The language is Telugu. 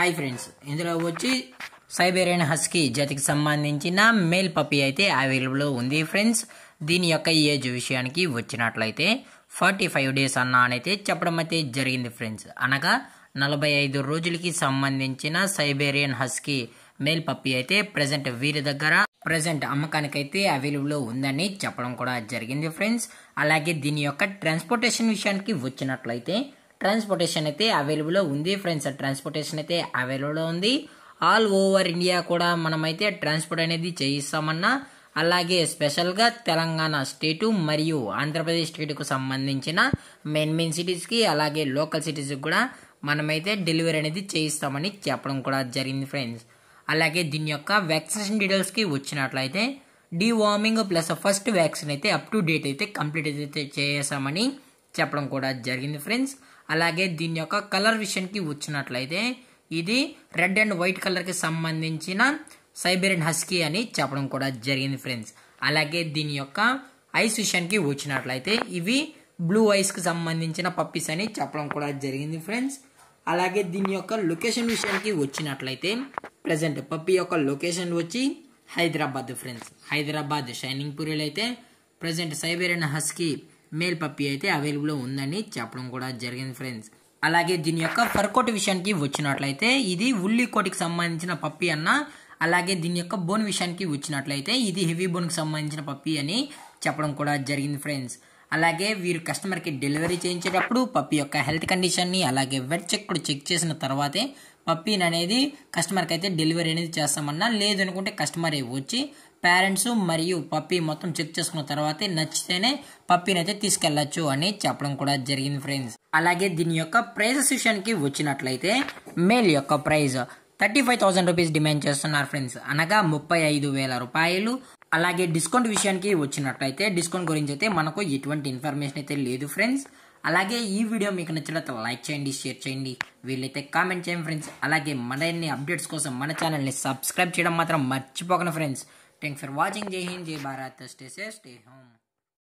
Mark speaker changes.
Speaker 1: హాయ్ ఫ్రెండ్స్ ఇందులో వచ్చి సైబేరియన్ హస్కీ జాతికి సంబంధించిన మేల్ పప్పి అయితే అవైలబుల్లో ఉంది ఫ్రెండ్స్ దీని యొక్క ఏజ్ విషయానికి వచ్చినట్లయితే ఫార్టీ ఫైవ్ డేస్ అన్న అనైతే చెప్పడం అయితే జరిగింది ఫ్రెండ్స్ అనగా నలభై ఐదు రోజులకి సంబంధించిన సైబేరియన్ హస్కీ మేల్ పప్పి అయితే ప్రజెంట్ వీరి దగ్గర ప్రజెంట్ అమ్మకానికైతే అవైలబుల్లో ఉందని చెప్పడం కూడా జరిగింది ఫ్రెండ్స్ అలాగే దీని యొక్క ట్రాన్స్పోర్టేషన్ విషయానికి వచ్చినట్లయితే ట్రాన్స్పోర్టేషన్ అయితే అవైలబుల్లో ఉంది ఫ్రెండ్స్ ట్రాన్స్పోర్టేషన్ అయితే అవైలబుల్ ఉంది ఆల్ ఓవర్ ఇండియా కూడా మనమైతే ట్రాన్స్పోర్ట్ అనేది చేయిస్తామన్నా అలాగే స్పెషల్గా తెలంగాణ స్టేటు మరియు ఆంధ్రప్రదేశ్ స్టేటుకు సంబంధించిన మెయిన్ మెయిన్ సిటీస్కి అలాగే లోకల్ సిటీస్కి కూడా మనమైతే డెలివరీ అనేది చేయిస్తామని చెప్పడం కూడా జరిగింది ఫ్రెండ్స్ అలాగే దీని యొక్క వ్యాక్సినేషన్ డీటెయిల్స్కి వచ్చినట్లయితే డీవార్మింగ్ ప్లస్ ఫస్ట్ వ్యాక్సిన్ అయితే అప్ టు డేట్ అయితే కంప్లీట్ అయితే చేసామని చెప్పడం కూడా జరిగింది ఫ్రెండ్స్ అలాగే దీని యొక్క కలర్ విషయానికి వచ్చినట్లయితే ఇది రెడ్ అండ్ వైట్ కలర్కి సంబంధించిన సైబేరియన్ హస్కీ అని చెప్పడం కూడా జరిగింది ఫ్రెండ్స్ అలాగే దీని యొక్క ఐస్ విషయానికి వచ్చినట్లయితే ఇవి బ్లూ ఐస్కి సంబంధించిన పప్పీస్ అని చెప్పడం కూడా జరిగింది ఫ్రెండ్స్ అలాగే దీని యొక్క లొకేషన్ విషయానికి వచ్చినట్లయితే ప్రజెంట్ పప్పీ యొక్క లొకేషన్ వచ్చి హైదరాబాద్ ఫ్రెండ్స్ హైదరాబాద్ షైనింగ్ పూరిలో అయితే present Siberian husky male puppy అయితే అవైలబుల్లో ఉందని చెప్పడం కూడా జరిగింది ఫ్రెండ్స్ అలాగే దీని యొక్క ఫర్కోట్ విషయానికి వచ్చినట్లయితే ఇది ఉల్లి కోటికి సంబంధించిన పప్పి అన్న అలాగే దీని యొక్క బోన్ విషయానికి వచ్చినట్లయితే ఇది హెవీ బోన్కి సంబంధించిన పప్పి అని చెప్పడం కూడా జరిగింది ఫ్రెండ్స్ అలాగే వీరు కస్టమర్కి డెలివరీ చేయించేటప్పుడు పప్పి యొక్క హెల్త్ కండిషన్ని అలాగే వెట్ చెక్ కూడా చెక్ చేసిన తర్వాతే పప్పీని అనేది కస్టమర్కి అయితే డెలివరీ అనేది చేస్తామన్నా లేదనుకుంటే కస్టమరే వచ్చి పేరెంట్స్ మరియు పప్పీ మొత్తం చెక్ చేసుకున్న తర్వాత నచ్చితేనే పప్పీని అయితే తీసుకెళ్లొచ్చు అని చెప్పడం కూడా జరిగింది ఫ్రెండ్స్ అలాగే దీని యొక్క ప్రైజెస్ విషయానికి వచ్చినట్లయితే మేల్ యొక్క prize thirty five thousand rupees demand చేస్తున్నారు ఫ్రెండ్స్ అనగా ముప్పై ఐదు వేల రూపాయలు అలాగే డిస్కౌంట్ విషయానికి వచ్చినట్లయితే డిస్కౌంట్ గురించి అయితే మనకు ఎటువంటి ఇన్ఫర్మేషన్ అయితే లేదు ఫ్రెండ్స్ అలాగే ఈ వీడియో మీకు నచ్చినట్లయితే లైక్ చేయండి షేర్ చేయండి వీళ్ళైతే కామెంట్ చేయండి ఫ్రెండ్స్ అలాగే మరిన్ని అప్డేట్స్ కోసం మన ఛానల్ని సబ్స్క్రైబ్ చేయడం మాత్రం మర్చిపోకండి ఫ్రెండ్స్ థ్యాంక్స్ ఫర్ వాచింగ్ జై హింద్ జై Bharat stay safe stay home